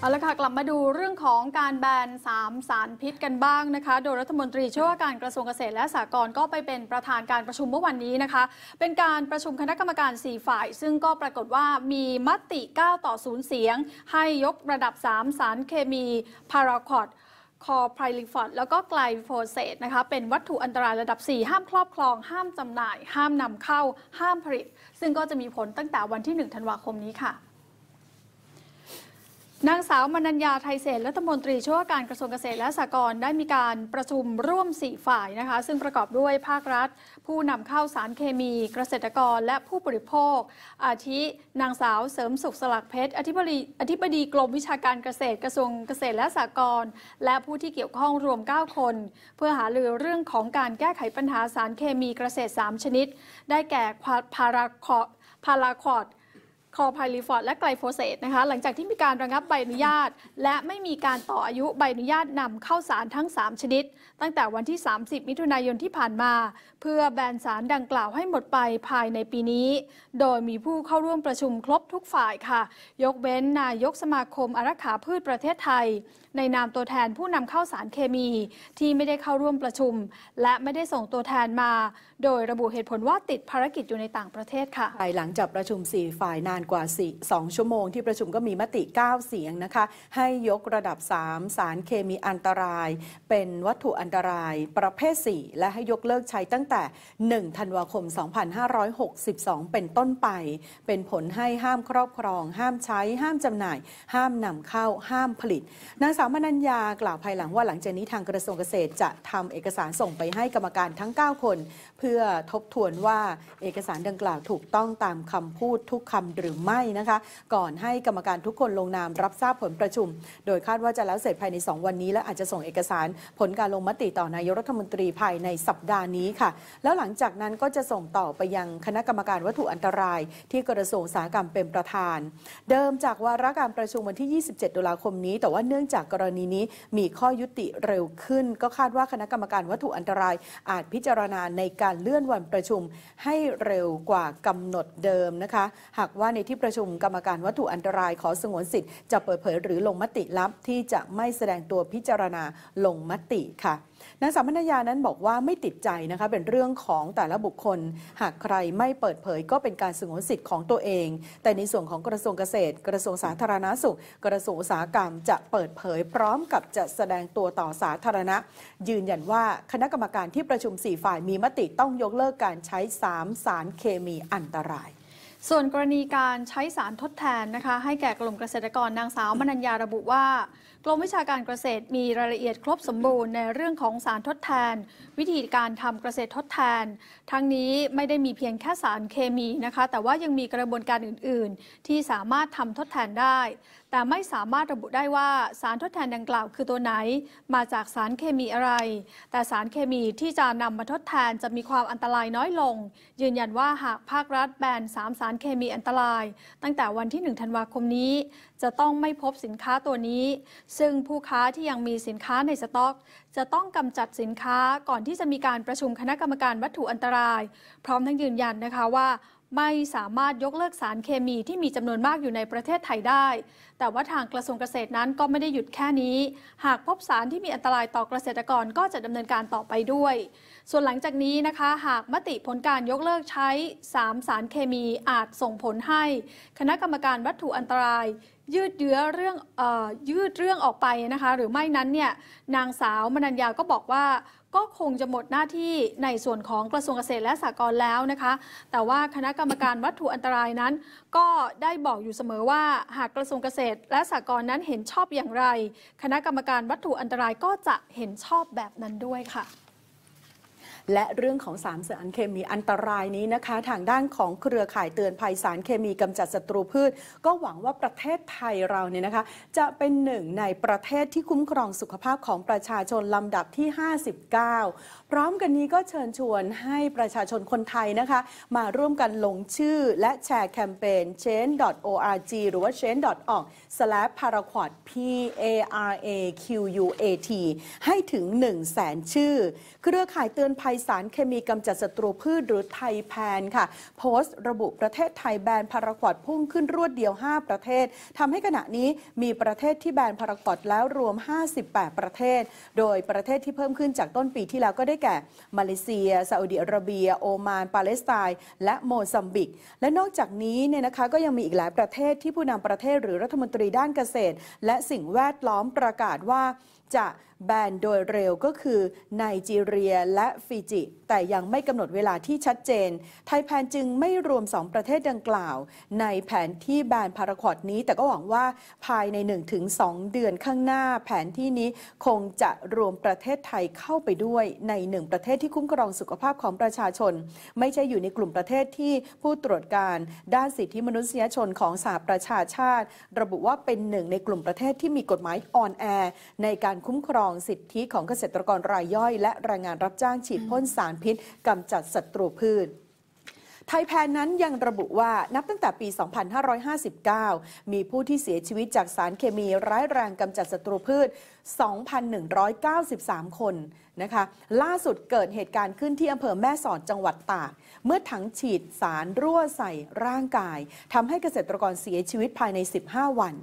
เอาละค่ะกลับมาดูเรื่องของการแบน 3 สารพิษกันบ้างนะคะ โดยรัฐมนตรีช่วยว่าการกระทรวงเกษตรและสหกรณ์ก็ไปเป็นประธานการประชุมเมื่อวันนี้นะคะ เป็นการประชุมคณะกรรมการ 4 ฝ่าย ซึ่งก็ปรากฏว่ามีมติ 9 ต่อ 0 เสียง ให้ยกระดับ 3 สารเคมีพาราคอดคอไพรลิฟอดแล้วก็ไกลโฟเซตนะคะเป็นวัตถุอันตรายระดับ 4 ห้ามครอบครอง ห้ามจำหน่าย ห้ามนำเข้าห้ามผลิต ซึ่งก็จะมีผลตั้งแต่วันที่1ธันวาคมนี้ค่ะนางสาวมนัญญาไทยเศษรัฐมนตรีช่วยการกระทรวงเกษตรและสหกรณ์ได้มีการประชุมร่วม 4 ฝ่ายนะคะซึ่งประกอบด้วยภาครัฐผู้นำเข้าสารเคมีเกษตรกรและผู้บริโภค อาทินางสาวเสริมสุขสลักเพชรอธิบดีอธิบดีกรมวิชาการเกษตรกระทรวงเกษตรและสหกรณ์และผู้ที่เกี่ยวข้องรวม 9 คน เพื่อหาเรือเรื่องของการแก้ไขปัญหาสารเคมีเกษตร 3 ชนิด ได้แก่พาราคอพาราคอดคอไพลีฟอร์ดและไกลโฟเซตนะคะหลังจากที่มีการระงับใบอนุญาต และไม่มีการต่ออายุใบอนุญาตนำเข้าสารทั้ง 3 ชนิด ตั้งแต่วันที่ 30 มิถุนายนที่ผ่านมา เพื่อแบนสารดังกล่าวให้หมดไปภายในปีนี้ โดยมีผู้เข้าร่วมประชุมครบทุกฝ่ายค่ะ ยกเว้นนายกสมาคมอารักขาพืชประเทศไทย ในนามตัวแทนผู้นำเข้าสารเคมีที่ไม่ได้เข้าร่วมประชุม และไม่ได้ส่งตัวแทนมา โดยระบุเหตุผลว่าติดภารกิจอยู่ในต่างประเทศค่ะภายหลังจากประชุม 4 ฝ่ายนานานกว่า2ชั่วโมงที่ประชุมก็มีมติ 9 เสียงนะคะ ให้ยกระดับ 3 สารเคมีอันตราย เป็นวัตถุอันตรายประเภท4และให้ยกเลิกใช้ตั้งแต่ 1ธันวาคม 2562 เป็นต้นไป เป็นผลให้ห้ามครอบครอง ห้ามใช้ห้ามจำหน่าย ห้ามนำเข้าห้ามผลิต นางสาวมนัญญากล่าวภายหลังว่าหลังจากนี้ทางกระทรวงเกษตรจะทำเอกสารส่งไปให้กรรมการทั้ง9คน เพื่อทบทวนว่าเอกสารดังกล่าวถูกต้องตามคำพูดทุกคำหรือือไม่นะคะ ก่อนให้กรรมการทุกคนลงนามรับทราบผลประชุม โดยคาดว่าจะแล้วเสร็จภายใน 2 วันนี้และอาจจะส่งเอกสารผลการลงมติต่อนายกรัฐมนตรีภายในสัปดาห์นี้ค่ะ แล้วหลังจากนั้นก็จะส่งต่อไปยังคณะกรรมการวัตถุอันตรายที่กระทรวงสาหกรรมเป็นประธาน เดิมจากวาระการประชุมวันที่ 27ตุลาคมนี้ แต่ว่าเนื่องจากกรณีนี้มีข้อยุติเร็วขึ้น ก็คาดว่าคณะกรรมการวัตถุอันตราย อาจพิจารณาในการเลื่อนวันประชุมให้เร็วกว่ากำหนดเดิมนะคะ หากว่าในในที่ประชุมกรรมการวัตถุอันตรายขอสงวนสิทธิ์จะเปิดเผยหรือลงมติลับที่จะไม่แสดงตัวพิจารณาลงมติค่ะนางสาวพนยานั้นบอกว่าไม่ติดใจนะคะเป็นเรื่องของแต่ละบุคคล หากใครไม่เปิดเผย ก็เป็นการสงวนสิทธิ์ของตัวเอง แต่ในส่วนของกระทรวงเกษตร กระทรวงสาธารณาสุข กระทรวงอุตสาหกรรมจะเปิดเผย พร้อมกับจะแสดงตัวต่อสาธารณะ ยืนยันว่าคณะกรรมการที่ประชุม 4 ฝ่ายมีมติต้องยกเลิกการใช้3สารเคมีอันตรายส่วนกรณีการใช้สารทดแทนนะคะ ให้แก่กลุ่มเกษตรกรนางสาว มนัญญาระบุว่ากรมวิชาการเกษตรมีรายละเอียดครบสมบูรณ์ในเรื่องของสารทดแทน วิธีการทำเกษตรทดแทน ทั้งนี้ไม่ได้มีเพียงแค่สารเคมีนะคะ แต่ว่ายังมีกระบวนการอื่นๆ ที่สามารถทำทดแทนได้ แต่ไม่สามารถระบุได้ว่าสารทดแทนดังกล่าว คือตัวไหน มาจากสารเคมีอะไร แต่สารเคมีที่จะนำมาทดแทนจะมีความอันตรายน้อยลง ยืนยันว่าหากภาครัฐแบน3สารเคมีอันตราย ตั้งแต่วันที่1ธันวาคมนี้จะต้องไม่พบสินค้าตัวนี้ ซึ่งผู้ค้าที่ยังมีสินค้าในสต็อก จะต้องกำจัดสินค้าก่อนที่จะมีการประชุมคณะกรรมการวัตถุอันตราย พร้อมทั้งยืนยันนะคะว่า ไม่สามารถยกเลิกสารเคมีที่มีจำนวนมากอยู่ในประเทศไทยได้ แต่ว่าทางกระทรวงเกษตรนั้นก็ไม่ได้หยุดแค่นี้ หากพบสารที่มีอันตรายต่อเกษตรกรก็จะดำเนินการต่อไปด้วย ส่วนหลังจากนี้นะคะ หากมติผลการยกเลิกใช้ 3 สารเคมีอาจส่งผลให้ คณะกรรมการวัตถุอันตรายยืดเยื้อเรื่องอยืดเรื่องออกไปนะคะ หรือไม่นั้นเนี่ยนางสาวมนัญญาก็บอกว่า ก็คงจะหมดหน้าที่ในส่วนของกระทรวงเกษตรและสหกรณ์แล้วนะคะ แต่ว่าคณะกรรมการวัตถุอันตรายนั้น ก็ได้บอกอยู่เสมอว่าหากกระทรวงเกษตรและสหกรณ์นั้นเห็นชอบอย่างไร คณะกรรมการวัตถุอันตรายก็จะเห็นชอบแบบนั้นด้วยค่ะและเรื่องของสารสอมเคมีอันตรายนี้นะคะ ทางด้านของเครือข่ายเตือนภัยสารเคมีกำจัดศัตรูพืช ก็หวังว่าประเทศไทยเราเนี่ยนะคะ จะเป็นหนึ่งในประเทศที่คุ้มครองสุขภาพของประชาชนลำดับที่ 59 พร้อมกันนี้ก็เชิญชวนให้ประชาชนคนไทยนะคะ มาร่วมกันลงชื่อและแชร์แคมเปญ change.org หรือว่า change.org s l a p a r a q u a t p a r a q u a t ให้ถึง 1 0 0 0 0แสนชื่อ เครือข่ายเตือนภัยยสารเคมีกำจัดศัตรูพืชหรือไทยแพนค่ะ โพสต์ระบุประเทศไทยแบนพารากอดพุ่งขึ้นรวดเดียว 5 ประเทศ ทำให้ขณะนี้มีประเทศที่แบนพารากอดแล้วรวม 58 ประเทศ โดยประเทศที่เพิ่มขึ้นจากต้นปีที่แล้วก็ได้แก่ มาเลเซียซาอุดิอาระเบีย โอมาน ปาเลสไตน์ และโมซัมบิก และนอกจากนี้เนี่ยนะคะก็ยังมีอีกหลายประเทศที่ผู้นำประเทศหรือรัฐมนตรีด้านเกษตร และสิ่งแวดล้อมประกาศว่าจะแบนโดยเร็วก็คือ ไนจีเรียและฟิจิ แต่ยังไม่กำหนดเวลาที่ชัดเจน ไทยแพนจึงไม่รวม 2 ประเทศดังกล่าว ในแผนที่แบนพาราคอดนี้ แต่ก็หวังว่าภายใน 1-2 เดือนข้างหน้า แผนที่นี้คงจะรวมประเทศไทยเข้าไปด้วยในหนึ่งประเทศที่คุ้มครองสุขภาพของประชาชน ไม่ใช่อยู่ในกลุ่มประเทศที่ผู้ตรวจการด้านสิทธิมนุษยชนของสหประชาชาติ ระบุว่าเป็นหนึ่ง ในกลุ่มประเทศที่มีกฎหมายอ่อนแอ ในการคุ้มครององสิทธิของเกษตรกรรายย่อยและแรงงานรับจ้างฉีดพ่นสารพิษกำจัดศัตรูพืชไทยแพนนั้นยังระบุว่านับตั้งแต่ปี 2559 มีผู้ที่เสียชีวิตจากสารเคมีร้ายแรงกำจัดศัตรูพืช 2,193 คนนะคะล่าสุดเกิดเหตุการณ์ขึ้นที่อำเภอแม่สอดจังหวัดตากเมื่อถังฉีดสารรั่วใส่ ร่างกายทำให้เกษตรกรเสียชีวิตภายใน 15 วัน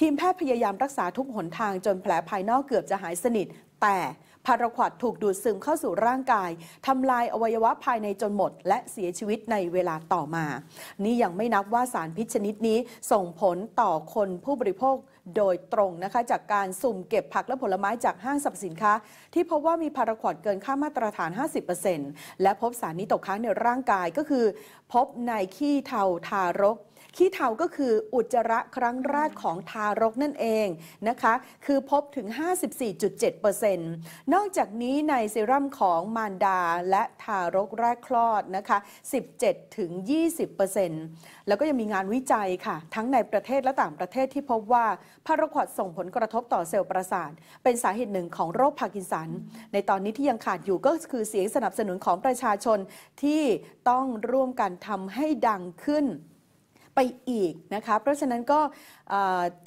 ทีมแพทย์พยายามรักษาทุกหนทางจนแผลภายนอกเกือบจะหายสนิท แต่พาราควาดถูกดูดซึมเข้าสู่ร่างกาย ทำลายอวัยวะภายในจนหมด และเสียชีวิตในเวลาต่อมา นี่ยังไม่นับว่าสารพิษชนิดนี้ส่งผลต่อคนผู้บริโภคโดยตรงนะคะ จากการสุ่มเก็บผักและผลไม้จากห้างสรรพสินค้า ที่พบว่ามีพาราควอดเกินค่ามาตรฐาน 50%และพบสารนี้ตกค้างในร่างกายก็คือ พบในขี้เทาทารกขี้เถาก็คืออุจจาระครั้งแรกของทารกนั่นเองนะคะ คือพบถึง 54.7%นอกจากนี้ในเซรั่มของมารดาและทารกแรกคลอดนะคะ17-20%แล้วก็ยังมีงานวิจัยค่ะ ทั้งในประเทศและต่างประเทศที่พบว่าพารควอดส่งผลกระทบต่อเซลล์ประสาท เป็นสาเหตุหนึ่งของโรคพาร์กินสัน ในตอนนี้ที่ยังขาดอยู่ก็คือเสียงสนับสนุนของประชาชนที่ต้องร่วมกันทำให้ดังขึ้นไปอีกนะคะเพราะฉะนั้นก็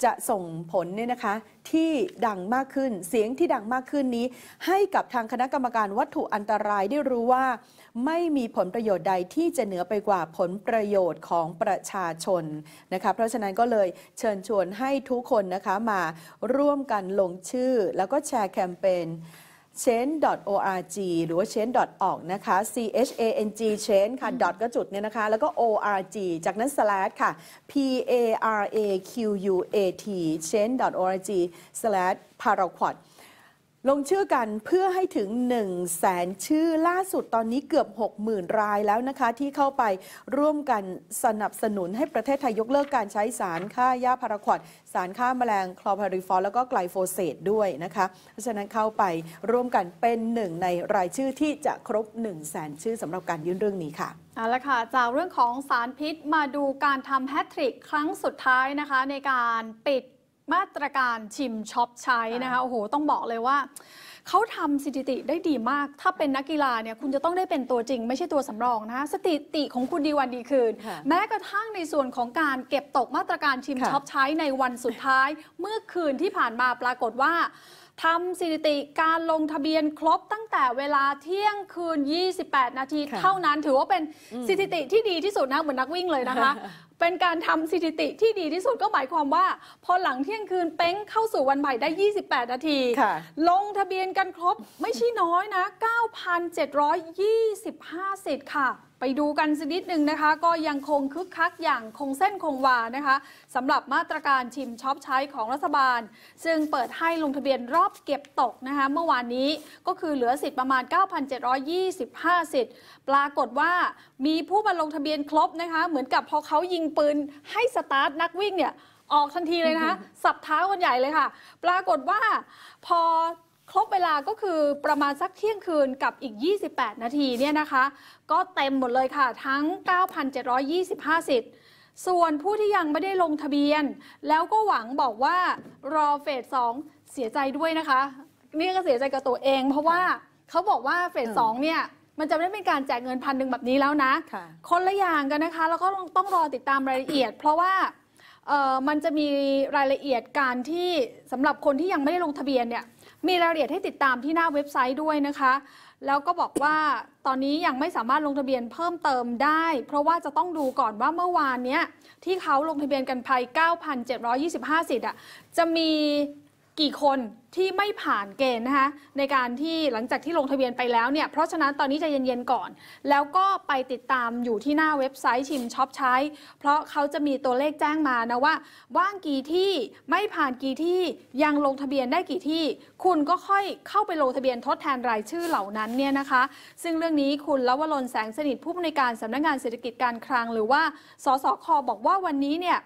จะส่งผลเนี่ยนะคะที่ดังมากขึ้น เสียงที่ดังมากขึ้นนี้ ให้กับทางคณะกรรมการวัตถุอันตรายได้รู้ว่าไม่มีผลประโยชน์ใดที่จะเหนือไปกว่าผลประโยชน์ของประชาชนนะคะเพราะฉะนั้นก็เลยเชิญชวนให้ทุกคนนะคะมาร่วมกันลงชื่อ แล้วก็แชร์แคมเปญ change.org หรือว่า change.org นะคะ c h a n g change ค่ะ dot ก็จุดเนี่ยนะคะ แล้วก็ org จากนั้น slash ค่ะ p a r a q u a t change.org slash paraquat ลงชื่อกันเพื่อให้ถึง1นึ่งแสนชื่อล่าสุดตอนนี้เกือบ 60,000 รายแล้วนะคะที่เข้าไปร่วมกันสนับสนุนให้ประเทศไทยยกเลิกการใช้สารฆ่าหญ้าพาราควดสารฆ่ามาแมลงคลอพาริฟอร์แล้วก็ไกลโฟเซตด้วยนะคะเพราะฉะนั้นเข้าไปร่วมกันเป็นหนึ่งในรายชื่อที่จะครบ1นึ่งแสนชื่อสำหรับการยื่นเรื่องนี้ค่ะเอาละค่ะ จากเรื่องของสารพิษมาดูการทำแฮตทริกครั้งสุดท้ายนะคะในการปิดมาตรการชิมช็อปใช้นะคะ โอ้โห ต้องบอกเลยว่าเขาทำสถิติได้ดีมาก ถ้าเป็นนักกีฬาเนี่ยคุณจะต้องได้เป็นตัวจริง ไม่ใช่ตัวสำรองนะสถิติของคุณดีวันดีคืน แม้กระทั่งในส่วนของการเก็บตกมาตรการชิมช็อปใช้ในวันสุดท้ายเมื่อคืนที่ผ่านมาปรากฏว่าทำสถิติการลงทะเบียนครบ ตั้งแต่เวลาเที่ยงคืน 28 นาทีเท่านั้น ถือว่าเป็นสถิติที่ดีที่สุดนะเหมือนนักวิ่งเลยนะคะเป็นการทำสถิติที่ดีที่สุดก็หมายความว่า พอหลังเที่ยงคืนเป้งเข้าสู่วันใหม่ได้ 28 นาที ลงทะเบียนกันครบไม่ใช่น้อยนะ 9,725สิทธิ์ค่ะไปดูกันสักนิดหนึ่งนะคะ ก็ยังคงคึกคักอย่างคงเส้นคงวานะคะสำหรับมาตรการชิมช็อปใช้ของรัฐบาล ซึ่งเปิดให้ลงทะเบียนรอบเก็บตกนะคะ เมื่อวานนี้ก็คือเหลือสิทธิ์ประมาณ 9,725 สิทธิ์ปรากฏว่ามีผู้มาลงทะเบียนครบนะคะ เหมือนกับพอเขายิงปืนให้สตาร์ทนักวิ่งเนี่ย ออกทันทีเลยนะคะสับเท้ากันใหญ่เลยค่ะปรากฏว่าพอครบเวลาก็คือประมาณสักเที่ยงคืนกับอีก 28 นาทีเนี่ยนะคะ ก็เต็มหมดเลยค่ะทั้ง 9,725สิทธิ์ส่วนผู้ที่ยังไม่ได้ลงทะเบียน แล้วก็หวังบอกว่ารอเฟส2เสียใจด้วยนะคะ นี่ก็เสียใจกับตัวเอง เพราะว่าเขาบอกว่าเฟส2เนี่ย มันจะไม่เป็นการแจกเงินพันหนึ่งแบบนี้แล้วนะ คนละอย่างกันนะคะแล้วก็ต้องรอติดตามรายละเอียด เพราะว่ามันจะมีรายละเอียดการที่สำหรับคนที่ยังไม่ได้ลงทะเบียนเนี่ยมีรายละเอียดให้ติดตามที่หน้าเว็บไซต์ด้วยนะคะ แล้วก็บอกว่าตอนนี้ยังไม่สามารถลงทะเบียนเพิ่มเติมได้ เพราะว่าจะต้องดูก่อนว่าเมื่อวานเนี้ยที่เขาลงทะเบียนกันภัย9,725สิทธิ์อ่ะ จะมีกี่คนที่ไม่ผ่านเกณฑ์นะคะในการที่หลังจากที่ลงทะเบียนไปแล้วเนี่ยเพราะฉะนั้นตอนนี้จะเย็น ๆ ก่อน แล้วก็ไปติดตามอยู่ที่หน้าเว็บไซต์ชิมช็อปใช้ เพราะเขาจะมีตัวเลขแจ้งมานะว่า ว่างกี่ที่ไม่ผ่านกี่ที่ยังลงทะเบียนได้กี่ที่ คุณก็ค่อยเข้าไปลงทะเบียนทดแทนรายชื่อเหล่านั้นเนี่ยนะคะ ซึ่งเรื่องนี้คุณลวรนแสงสนิทผู้อำนวยการสำนักงงานเศรษฐกิจการคลังหรือว่าสสคบอกว่าวันนี้เนี่ย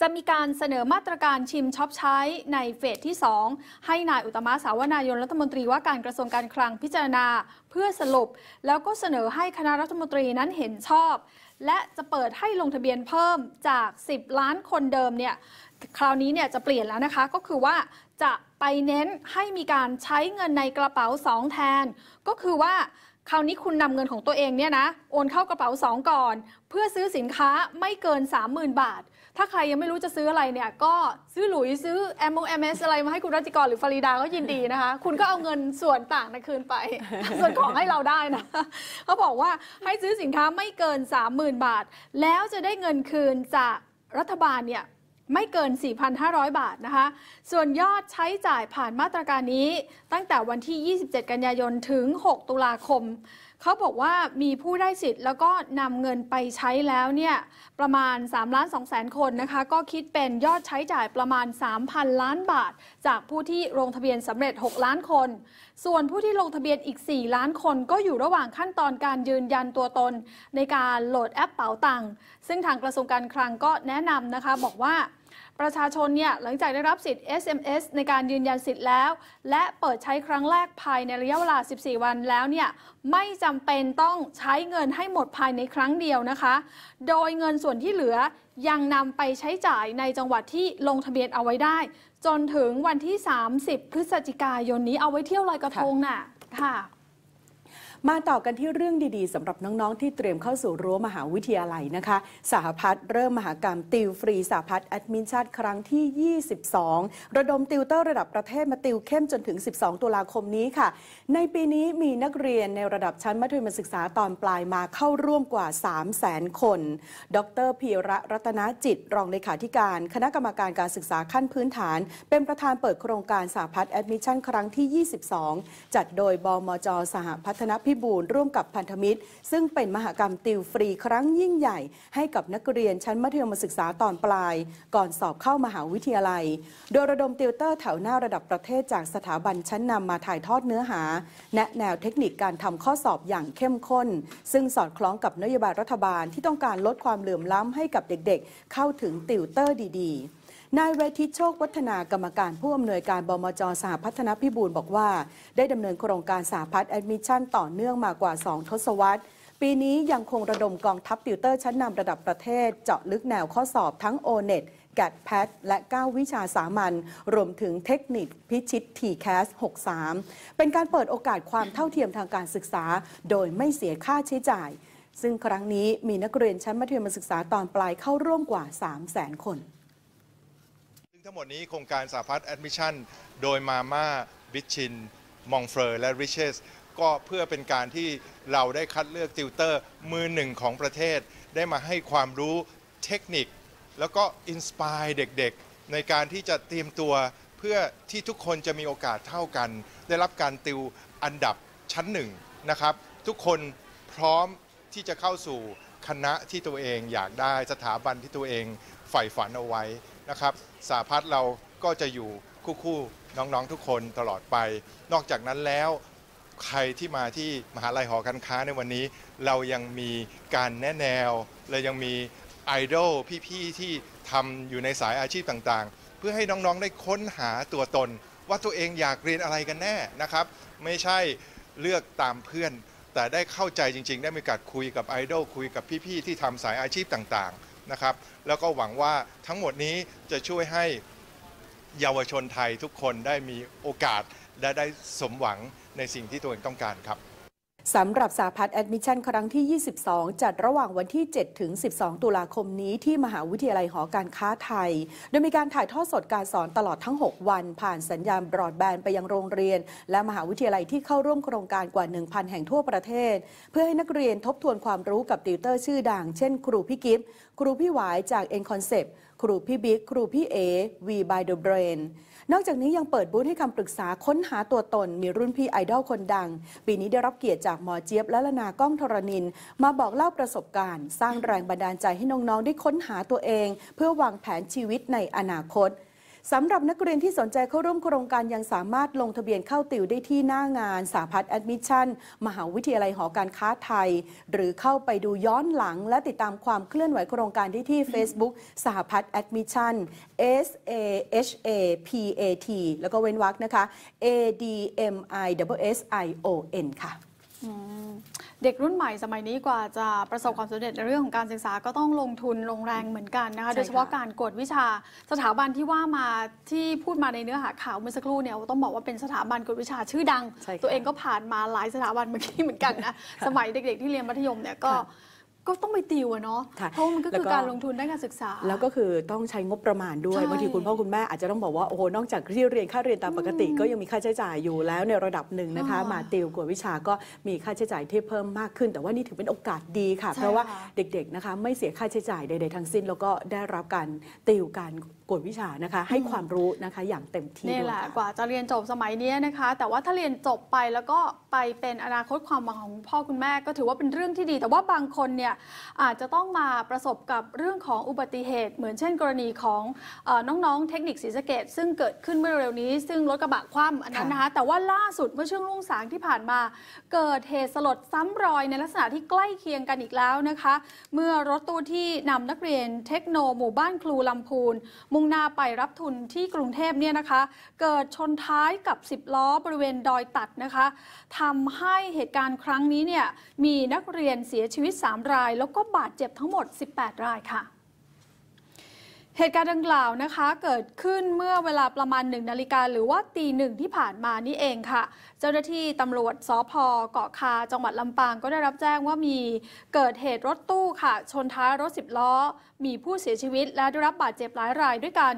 จะมีการเสนอมาตรการชิมช็อปใช้ในเฟสที่ 2 ให้นายอุตมะสาวนายนรัฐมนตรีว่า การกระทรวงการคลังพิจารณาเพื่อสรุป แล้วก็เสนอให้คณะรัฐมนตรีนั้นเห็นชอบ และจะเปิดให้ลงทะเบียนเพิ่มจาก 10 ล้านคนเดิมเนี่ยคราวนี้เนี่ยจะเปลี่ยนแล้วนะคะ ก็คือว่าจะไปเน้นให้มีการใช้เงินในกระเป๋า 2 แทน ก็คือว่าคราวนี้คุณนำเงินของตัวเองเนี่ยนะโอนเข้ากระเป๋า 2 ก่อน เพื่อซื้อสินค้าไม่เกิน 30,000 บาท ถ้าใครยังไม่รู้จะซื้ออะไรเนี่ยก็ซื้อหลุยซื้อ m o m s อะไรมาให้คุณรัจิกรหรือฟารีดาก็ยินดีนะคะ คุณก็เอาเงินส่วนต่างนะคืนไป ส่วนของให้เราได้นะเขาบอกว่าให้ซื้อสินค้าไม่เกิน30,000 บาท แล้วจะได้เงินคืนจากรัฐบาลเนี่ยไม่เกิน 4,500 บาทนะคะ ส่วนยอดใช้จ่ายผ่านมาตรการนี้ตั้งแต่วันที่ 27 กันยายนถึง 6 ตุลาคม เขาบอกว่ามีผู้ได้สิทธิ์แล้วก็นำเงินไปใช้แล้วเนี่ยประมาณ3ล้าน2แสนคนนะคะ ก็คิดเป็นยอดใช้จ่ายประมาณ 3,000 ล้านบาท จากผู้ที่ลงทะเบียนสำเร็จ 6 ล้านคน ส่วนผู้ที่ลงทะเบียนอีก 4 ล้านคนก็อยู่ระหว่างขั้นตอนการยืนยันตัวตน ในการโหลดแอปเป๋าตังซึ่งทางกระทรวงการคลังก็แนะนำนะคะ บอกว่าประชาชนเนี่ยหลังจากได้รับสิทธิ์ SMS ในการยืนยันสิทธิ์แล้ว และเปิดใช้ครั้งแรกภายในระยะเวลา 14 วันแล้วเนี่ยไม่จำเป็นต้องใช้เงินให้หมดภายในครั้งเดียวนะคะ โดยเงินส่วนที่เหลือยังนำไปใช้จ่ายในจังหวัดที่ลงทะเบียนเอาไว้ได้ จนถึงวันที่ 30 พฤศจิกายนนี้เอาไว้เที่ยวลอยกระทงน่ะค่ะมาต่อกันที่เรื่องดีๆ สำหรับน้อง ๆ ที่เตรียมเข้าสู่ รั้วมหาวิทยาลัยนะคะสหพัฒน์เริ่มมหากรรมติวฟรีสหพัฒน์แอดมินชาติ ครั้งที่ 22 ระดมติวเตอร์ระดับประเทศมาติวเข้มจนถึง 12 ตุลาคมนี้ค่ะ ในปีนี้มีนักเรียนในระดับชั้นมัธยมศึกษาตอนปลายมาเข้าร่วมกว่า 3 0 0แสนคน ดรพีระรัตนจิต รองเลขาธิการ คณะกรรมการการศึกษาขั้นพื้นฐาน เป็นประธานเปิดโครงการสหพัฒน์แอดมิชชั่น ครั้งที่ 22 จัดโดยบมจสหพัฒนพิพิบูลร่วมกับพันธมิตร ซึ่งเป็นมหกรรมติวฟรีครั้งยิ่งใหญ่ ให้กับนักเรียนชั้นมัธยมศึกษาตอนปลาย ก่อนสอบเข้ามหาวิทยาลัย โดยระดมติวเตอร์แถวหน้าระดับประเทศจากสถาบันชั้นนำมาถ่ายทอดเนื้อหาแนะแนวเทคนิคการทำข้อสอบอย่างเข้มข้น ซึ่งสอดคล้องกับนโยบายรัฐบาลที่ต้องการลดความเหลื่อมล้ำให้กับเด็กๆ เข้าถึงติวเตอร์ดี ๆนายเวทิโชควัฒนากรรมการผู้อำนวยการบมจ สหพัฒนพิบูลบอกว่า ได้ดำเนินโครงการสหพัฒน์แอดมิชชั่นต่อเนื่องมากว่า 2 ทศวรรษ ปีนี้ยังคงระดมกองทัพติวเตอร์ชั้นนำระดับประเทศ เจาะลึกแนวข้อสอบทั้ง o n e t แกดแพทและ 9 วิชาสามัญรวมถึงเทคนิคพิชิต t c a s 63 เป็นการเปิดโอกาสความเท่าเทียมทางการศึกษา โดยไม่เสียค่าใช้จ่าย ซึ่งครั้งนี้มีนักเรียนชั้นมัธยมศึกษาตอนปลายเข้าร่วมกว่า 3 0 0 0 0 0คนงทั้งหมดนี้โครงการสาพัฒน์แอดมิชชั่นโดยมาม่าบิชชินมองเฟอร์และริชเชสก็เพื่อเป็นการที่เราได้คัดเลือกติวเตอร์มือหนึ่งของประเทศ ได้มาให้ความรู้เทคนิคแล้วก็อินสปายเด็กๆ ในการที่จะเตรียมตัวเพื่อที่ทุกคนจะมีโอกาสเท่ากัน ได้รับการติวอันดับชั้นหนึ่งนะครับ ทุกคนพร้อมที่จะเข้าสู่คณะที่ตัวเองอยากได้สถาบันที่ตัวเองใฝ่ฝันเอาไว้นะครับสาพัฒน์เราก็จะอยู่คู่ๆน้องๆทุกคนตลอดไป นอกจากนั้นแล้ว ใครที่มาที่มหาลัยหอการค้าในวันนี้ เรายังมีการแนะแนวเรายังมีไอดอลพี่ ๆ ที่ทำอยู่ในสายอาชีพต่างๆ เพื่อให้น้องๆได้ค้นหาตัวตนว่าตัวเองอยากเรียนอะไรกันแน่นะครับไม่ใช่เลือกตามเพื่อนแต่ได้เข้าใจจริงๆ ได้มีการคุยกับไอดอลคุยกับพี่ๆที่ทำสายอาชีพต่างๆนะครับแล้วก็หวังว่าทั้งหมดนี้จะช่วยให้เยาวชนไทยทุกคนได้มีโอกาสและได้สมหวังในสิ่งที่ตัวเองต้องการครับสำหรับสาพัฒน์แอดมิชชั่น ครั้งที่ 22 จัดระหว่างวันที่ 7 ถึง 12 ตุลาคมนี้ที่มหาวิทยาลัยหอการค้าไทย โดยมีการถ่ายทอดสดการสอนตลอดทั้ง 6 วัน ผ่านสัญญาณบรอดแบนด์ไปยังโรงเรียน และมหาวิทยาลัยที่เข้าร่วมโครงการกว่า 1,000 แห่งทั่วประเทศ เพื่อให้นักเรียนทบทวนความรู้กับติวเตอร์ชื่อดังเช่น ครูพี่กิฟครูพี่หวาย จากเอ็นคอนเซปครูพี่บิ๊กครูพี่เอวีบายเดอะเบรนนอกจากนี้ยังเปิดบูธให้คำปรึกษาค้นหาตัวตน มีรุ่นพี่ไอดอลคนดัง ปีนี้ได้รับเกียรติจากหมอเจี๊ยบและละนาก้องทรนิน มาบอกเล่าประสบการณ์ สร้างแรงบันดาลใจให้น้อง ๆ ได้ค้นหาตัวเอง เพื่อวางแผนชีวิตในอนาคตสำหรับนักเรียนที่สนใจเข้าร่วมโครงการยังสามารถลงทะเบียนเข้าติวได้ที่หน้างานสาพัฒน์แอดมิชชั่น มหาวิทยาลัยหอการค้าไทย หรือเข้าไปดูย้อนหลังและติดตามความเคลื่อนไหวโครงการได้ที่ Facebook สาพัฒน์แอดมิชชั่น S A H A P A T แล้วก็เว้นวรรคนะคะ A D M I S S I O N ค่ะเด็กรุ่นใหม่สมัยนี้กว่าจะประสบความสำเร็จในเรื่องของการศึกษาก็ต้องลงทุนลงแรงเหมือนกันนะคะโดยเฉพาะการกวดวิชาสถาบันที่ว่ามาที่พูดมาในเนื้อหาข่าวเมื่อสักครู่เนี่ยต้องบอกว่าเป็นสถาบันกวดวิชาชื่อดัง ตัวเองก็ผ่านมาหลายสถาบันเมื่อกี้เหมือนกันนะสมัยเด็กๆที่เรียนมัธยมเนี่ยก็ก็ต้องไปติวอะเนาะเพราะมันก็คือการลงทุนด้านการศึกษาแล้วก็คือต้องใช้งบประมาณ ด้วยบางทีคุณพ่อคุณแม่อาจจะต้องบอกว่าโอ้โหนอกจากที่เรียนค่าเรียนตามปกติก็ยังมีค่าใช้จ่ายอยู่แล้วในระดับหนึ่งนะคะมาติวกวดวิชาก็มีค่าใช้จ่ายที่เพิ่มมากขึ้น แต่ว่านี่ถือเป็นโอกาสดีค่ะ เพราะว่าเด็กๆนะคะไม่เสียค่าใช้จ่ายใด ๆทั้งสิ้นแล้วก็ได้รับการติวการวดวิชานะคะให้ความรู้นะคะอย่างเต็มที่นี่แหละกว่าจะเรียนจบสมัยนี้นะคะ แต่ว่าถ้าเรียนจบไปแล้วก็ไปเป็นอนาคตความหวังของพ่อคุณแม่ก็ถือว่าเป็นเรื่องที่ดี แต่ว่าบางคนเนี่ยอาจจะต้องมาประสบกับเรื่องของอุบัติเหตุ เหมือนเช่น กรณีของน้องๆ เทคนิคศรีสะเกดซึ่งเกิดขึ้นเมื่อเร็วนี้ซึ่งรถกระบะคว่ำอันนั้นนะคะแต่ว่าล่าสุดเมื่อช่วงรุ่งสางที่ผ่านมา เกิดเหตุสลดซ้ำรอยในลักษณะที่ใกล้เคียงกันอีกแล้วนะคะ เมื่อรถตู้ที่นำนักเรียนเทคโนหมู่บ้านครูลำพูนมุ่่งหน้าไปรับทุนที่กรุงเทพเนี่ยนะคะ เกิดชนท้ายกับ 10 ล้อบริเวณดอยตัดนะคะทำให้เหตุการณ์ครั้งนี้เนี่ย มีนักเรียนเสียชีวิต 3 รายแล้วก็บาดเจ็บทั้งหมด 18 รายค่ะเหตุการณ์ดังกล่าวนะคะเกิดขึ้นเมื่อเวลาประมาณหนึ่งนาฬิกาหรือว่าตีหนึ่งที่ผ่านมานี่เองค่ะ เจ้าหน้าที่ตำรวจสพเกาะคา จังหวัดลำปางก็ได้รับแจ้งว่ามีเกิดเหตุรถตู้ค่ะชนท้ายรถสิบล้อ มีผู้เสียชีวิต และได้รับบาดเจ็บหลายรายด้วยกัน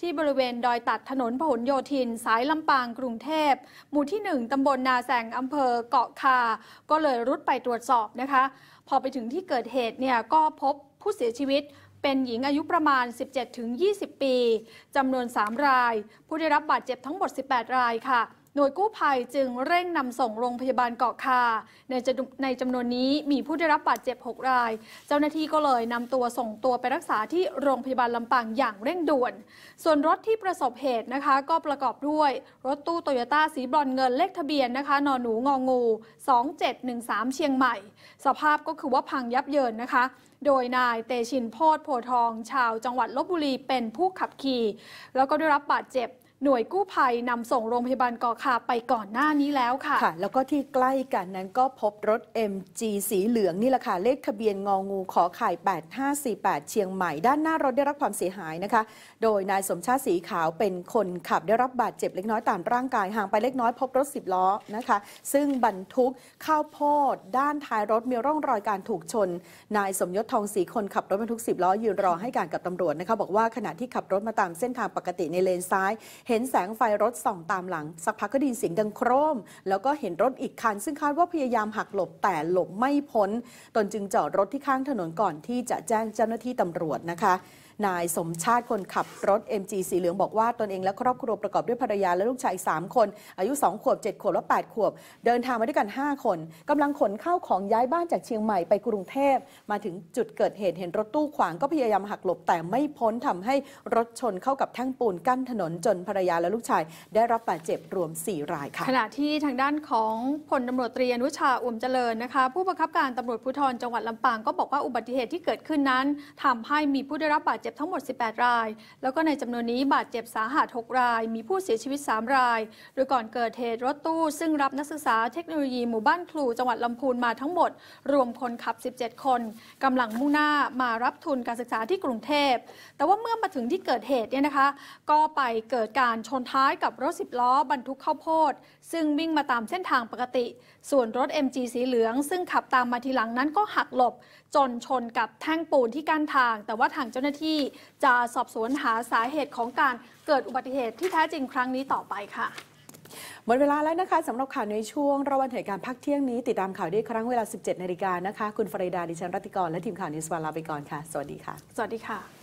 ที่บริเวณดอยตัดถนนพหลโยธิน สายลำปางกรุงเทพหมู่ที่หนึ่งตำบลนาแสงอำเภอเกาะคา ก็เลยรุดไปตรวจสอบนะคะ พอไปถึงที่เกิดเหตุเนี่ยก็พบผู้เสียชีวิตเป็นหญิงอายุประมาณ 17-20 ปี จำนวน 3 ราย ผู้ได้รับบาดเจ็บทั้งหมด 18 รายค่ะหน่วยกู้ภัยจึงเร่งนำส่งโรงพยาบาลเกาะคาในในจำนวนนี้มีผู้ได้รับบาดเจ็บ 6 ราย เจ้าหน้าที่ก็เลยนำตัวส่งตัวไปรักษาที่โรงพยาบาลลำปางอย่างเร่งด่วน ส่วนรถที่ประสบเหตุนะคะก็ประกอบด้วยรถตู้โตโยต้าสีบรอนเงินเลขทะเบียนนะคะ นอนหนูงองู 2713 เชียงใหม่ สภาพก็คือว่าพังยับเยินนะคะ โดยนายเตชินโพธโพทอง ชาว จังหวัดลบบุรีเป็นผู้ขับขี่แล้วก็ได้รับบาดเจ็บหน่วยกู้ภัยนำส่งโรงพยาบาลกอคาไปก่อนหน้านี้แล้วค่ะ ค่ะ แล้วก็ที่ใกล้กันนั้นก็พบรถ MG สีเหลืองนี่แหละค่ะ เลขทะเบียนงองูขอไข่8548 เชียงใหม่ ด้านหน้ารถได้รับความเสียหายนะคะ โดยนายสมชาติสีขาวเป็นคนขับได้รับบาดเจ็บเล็กน้อยตามร่างกายห่างไปเล็กน้อยพบรถ 10ล้อนะคะ ซึ่งบรรทุกข้าวโพด ด้านท้ายรถมีร่องรอยการถูกชนนายสมยศทองสีคนขับรถบรรทุก10ล้อยืนรอให้การกับตำรวจนะคะ บอกว่าขณะที่ขับรถมาตามเส้นทางปกติในเลนซ้ายเห็นแสงไฟรถส่องตามหลัง สักพักก็ได้ยินเสียงดังโครม แล้วก็เห็นรถอีกคันซึ่งคาดว่าพยายามหักหลบแต่หลบไม่พ้น ตนจึงจอดรถที่ข้างถนนก่อนที่จะแจ้งเจ้าหน้าที่ตำรวจนะคะนายสมชาติคนขับรถ MG สีเหลืองบอกว่าตนเองและครอบครัวประกอบด้วยภรรยาและลูกชายอีก3คน อายุ 2 ขวบ 7 ขวบและ8ขวบ เดินทางมาด้วยกัน 5 คนกำลังขนข้าวของย้ายบ้านจากเชียงใหม่ไปกรุงเทพ มาถึงจุดเกิดเหตุ เห็นรถตู้ขวางก็พยายามหักหลบ แต่ไม่พ้นทำให้รถชนเข้ากับแท่งปูนกั้นถนนจนภรรยาและลูกชายได้รับบาดเจ็บรวม4รายค่ะขณะที่ทางด้านของพลตารวจตรีอนุชาอุ่มเจริญนะคะ ผู้บังคับการตำรวจภูธรจังหวัดลำปางก็บอกว่าอุบัติเหตุที่เกิดขึ้นนั้น ทำให้มีผู้ได้รับบาดเจ็บจ็บทั้งหมด 18 ราย แล้วก็ในจำนวนนี้บาดเจ็บสาหัส 6 ราย มีผู้เสียชีวิต 3 ราย โดยก่อนเกิดเหตุรถตู้ซึ่งรับนักศึกษาเทคโนโลยีหมู่บ้านคลูจังหวัดลำพูนมาทั้งหมดรวมคนขับ 17 คนกำลังมุ่งหน้ามารับทุนการศึกษาที่กรุงเทพ แต่ว่าเมื่อมาถึงที่เกิดเหตุเนี่ยนะคะ ก็ไปเกิดการชนท้ายกับรถสิบล้อบรรทุกข้าวโพด ซึ่งวิ่งมาตามเส้นทางปกติส่วนรถ MG สีเหลืองซึ่งขับตามมาทีหลังนั้นก็หักหลบจนชนกับแท่งปูนที่กั้นทาง แต่ว่าทางเจ้าหน้าที่จะสอบสวนหาสาเหตุของการเกิดอุบัติเหตุที่แท้จริงครั้งนี้ต่อไปค่ะหมดเวลาแล้วนะคะสำหรับข่าวในช่วงระวันเหตุการณ์พักเที่ยงนี้ติดตามข่าวได้ครั้งเวลา 17 นาฬิกานะคะ คุณฟรีดาดิฉันรัติกรและทีมข่าวนิสวาลาไปก่อนค่ะสวัสดีค่ะสวัสดีค่ะ